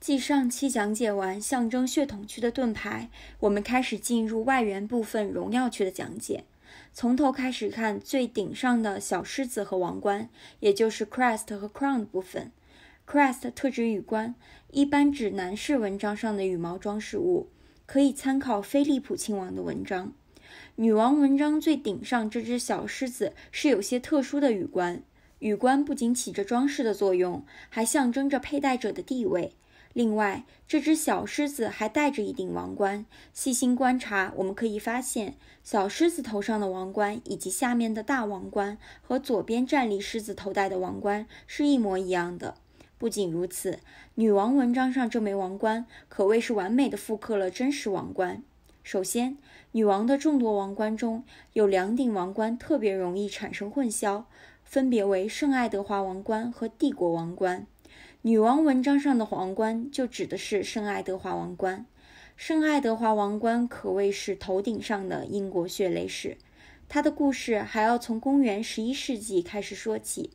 继上期讲解完象征血统区的盾牌，我们开始进入外援部分荣耀区的讲解。从头开始看，最顶上的小狮子和王冠，也就是 crest 和 crown 的部分。crest 特指羽冠，一般指男士纹章上的羽毛装饰物，可以参考菲利普亲王的文章。女王纹章最顶上这只小狮子是有些特殊的羽冠。羽冠不仅起着装饰的作用，还象征着佩戴者的地位。另外，这只小狮子还戴着一顶王冠。细心观察，我们可以发现，小狮子头上的王冠以及下面的大王冠和左边站立狮子头戴的王冠是一模一样的。不仅如此，女王纹章上这枚王冠可谓是完美的复刻了真实王冠。首先，女王的众多王冠中有两顶王冠特别容易产生混淆，分别为圣爱德华王冠和帝国王冠。女王文章上的皇冠就指的是圣爱德华王冠，圣爱德华王冠可谓是头顶上的英国血泪史。它的故事还要从公元十一世纪开始说起，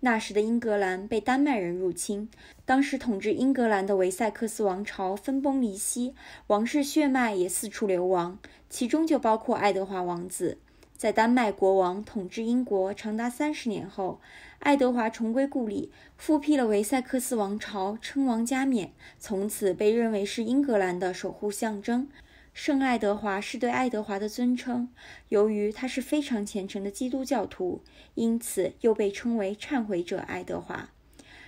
那时的英格兰被丹麦人入侵，当时统治英格兰的维塞克斯王朝分崩离析，王室血脉也四处流亡，其中就包括爱德华王子。在丹麦国王统治英国长达三十年后，爱德华重归故里，复辟了维塞克斯王朝，称王加冕，从此被认为是英格兰的守护象征。圣爱德华是对爱德华的尊称，由于他是非常虔诚的基督教徒，因此又被称为忏悔者爱德华。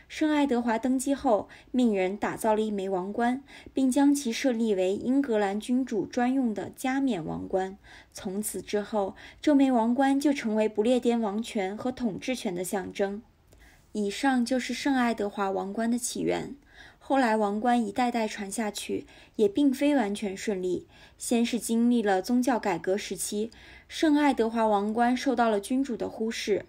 圣爱德华登基后，命人打造了一枚王冠，并将其设立为英格兰君主专用的加冕王冠。从此之后，这枚王冠就成为不列颠王权和统治权的象征。以上就是圣爱德华王冠的起源。后来，王冠一代代传下去，也并非完全顺利。先是经历了宗教改革时期，圣爱德华王冠受到了君主的忽视。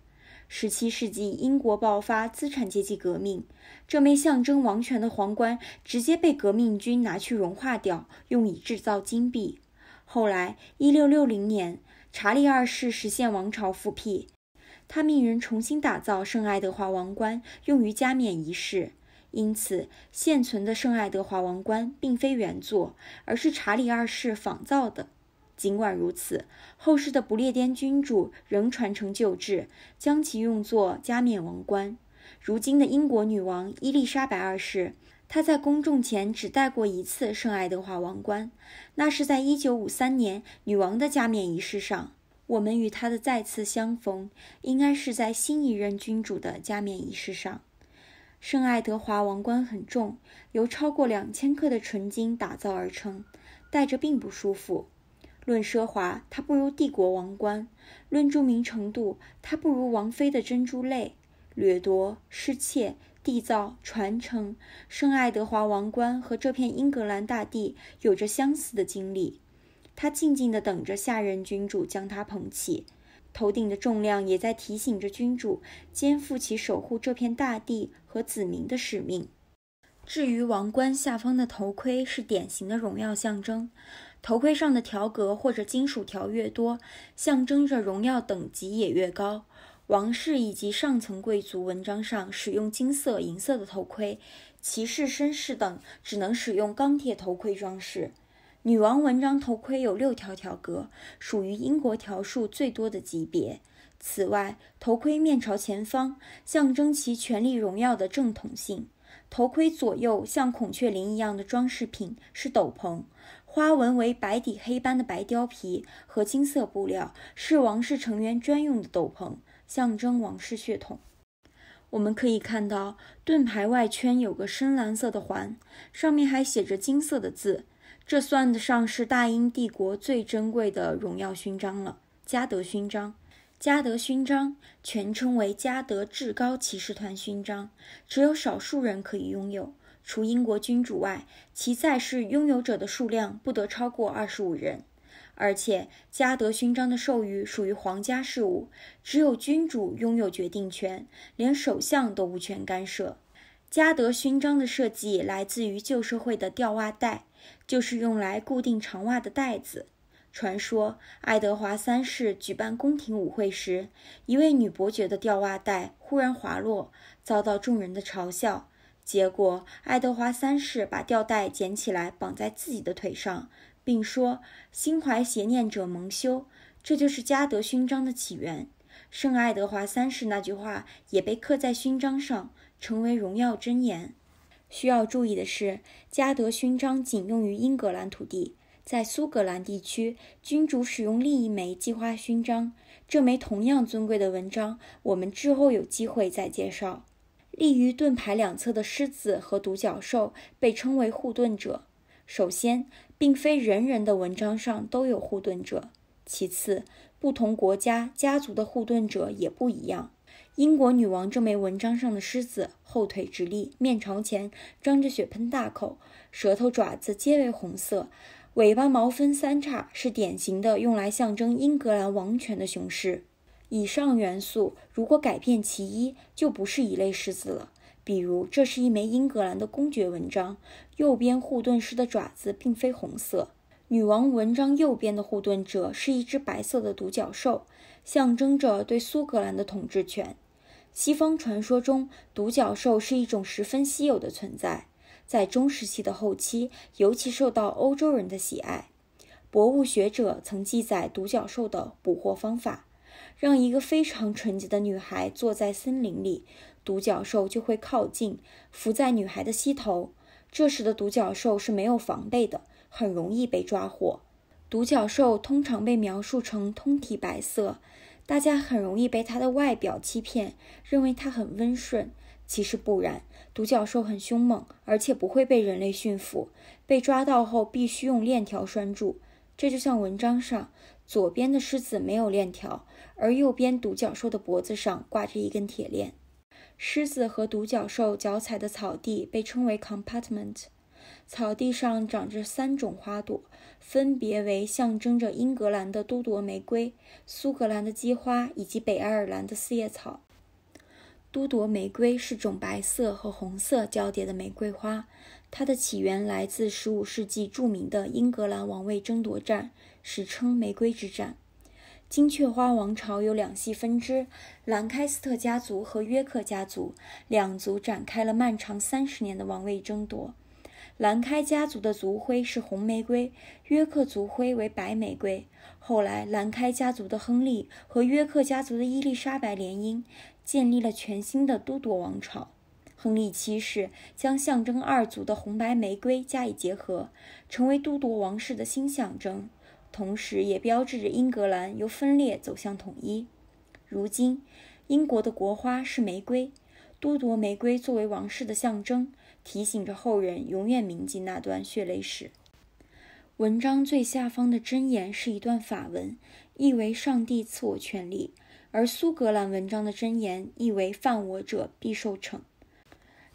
17世纪，英国爆发资产阶级革命，这枚象征王权的皇冠直接被革命军拿去融化掉，用以制造金币。后来，1660年，查理二世实现王朝复辟，他命人重新打造圣爱德华王冠，用于加冕仪式。因此，现存的圣爱德华王冠并非原作，而是查理二世仿造的。尽管如此，后世的不列颠君主仍传承旧制，将其用作加冕王冠。如今的英国女王伊丽莎白二世，她在公众前只戴过一次圣爱德华王冠，那是在1953年女王的加冕仪式上。我们与她的再次相逢，应该是在新一任君主的加冕仪式上。圣爱德华王冠很重，由超过2千克的纯金打造而成，戴着并不舒服。论奢华，它不如帝国王冠；论著名程度，它不如王妃的珍珠泪。掠夺、失窃、缔造、传承，圣爱德华王冠和这片英格兰大地有着相似的经历。它静静地等着下任君主将它捧起，头顶的重量也在提醒着君主肩负起守护这片大地和子民的使命。至于王冠下方的头盔是典型的荣耀象征，头盔上的条格或者金属条越多，象征着荣耀等级也越高。王室以及上层贵族文章上使用金色、银色的头盔，骑士、绅士等只能使用钢铁头盔装饰。女王文章头盔有六条条格，属于英国条数最多的级别。此外，头盔面朝前方，象征其权力荣耀的正统性。头盔左右像孔雀翎一样的装饰品是斗篷，花纹为白底黑斑的白貂皮和金色布料，是王室成员专用的斗篷，象征王室血统。我们可以看到盾牌外圈有个深蓝色的环，上面还写着金色的字，这算得上是大英帝国最珍贵的荣耀勋章了——嘉德勋章。嘉德勋章全称为嘉德至高骑士团勋章，只有少数人可以拥有。除英国君主外，其在世拥有者的数量不得超过二十五人。而且，嘉德勋章的授予属于皇家事务，只有君主拥有决定权，连首相都无权干涉。嘉德勋章的设计来自于旧社会的吊袜带，就是用来固定长袜的带子。传说爱德华三世举办宫廷舞会时，一位女伯爵的吊袜带忽然滑落，遭到众人的嘲笑。结果，爱德华三世把吊带捡起来绑在自己的腿上，并说：“心怀邪念者蒙羞。”这就是嘉德勋章的起源。圣爱德华三世那句话也被刻在勋章上，成为荣耀箴言。需要注意的是，嘉德勋章仅用于英格兰土地。在苏格兰地区，君主使用另一枚计划勋章，这枚同样尊贵的文章，我们之后有机会再介绍。立于盾牌两侧的狮子和独角兽被称为护盾者。首先，并非人人的文章上都有护盾者；其次，不同国家、家族的护盾者也不一样。英国女王这枚文章上的狮子，后腿直立，面朝前，张着血喷大口，舌头、爪子皆为红色。尾巴毛分三叉是典型的用来象征英格兰王权的雄狮。以上元素如果改变其一，就不是一类狮子了。比如，这是一枚英格兰的公爵纹章，右边护盾狮的爪子并非红色。女王纹章右边的护盾者是一只白色的独角兽，象征着对苏格兰的统治权。西方传说中，独角兽是一种十分稀有的存在。在中世纪的后期，尤其受到欧洲人的喜爱。博物学者曾记载独角兽的捕获方法：让一个非常纯洁的女孩坐在森林里，独角兽就会靠近，伏在女孩的膝头。这时的独角兽是没有防备的，很容易被抓获。独角兽通常被描述成通体白色。大家很容易被它的外表欺骗，认为它很温顺，其实不然。独角兽很凶猛，而且不会被人类驯服。被抓到后必须用链条拴住。这就像文章上左边的狮子没有链条，而右边独角兽的脖子上挂着一根铁链。狮子和独角兽脚踩的草地被称为 compartment。草地上长着三种花朵，分别为象征着英格兰的都铎玫瑰、苏格兰的鸡花以及北爱尔兰的四叶草。都铎玫瑰是种白色和红色交叠的玫瑰花，它的起源来自15世纪著名的英格兰王位争夺战，史称“玫瑰之战”。金雀花王朝有两系分支，兰开斯特家族和约克家族，两族展开了漫长三十年的王位争夺。兰开家族的族徽是红玫瑰，约克族徽为白玫瑰。后来，兰开家族的亨利和约克家族的伊丽莎白联姻，建立了全新的都铎王朝。亨利七世将象征二族的红白玫瑰加以结合，成为都铎王室的新象征，同时也标志着英格兰由分裂走向统一。如今，英国的国花是玫瑰，都铎玫瑰作为王室的象征。提醒着后人永远铭记那段血泪史。文章最下方的箴言是一段法文，意为“上帝赐我权力”，而苏格兰文章的箴言意为“犯我者必受惩”。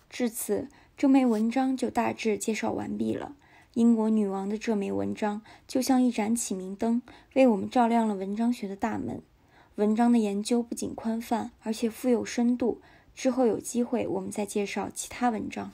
至此，这枚文章就大致介绍完毕了。英国女王的这枚文章就像一盏启明灯，为我们照亮了文章学的大门。文章的研究不仅宽泛，而且富有深度。之后有机会，我们再介绍其他文章。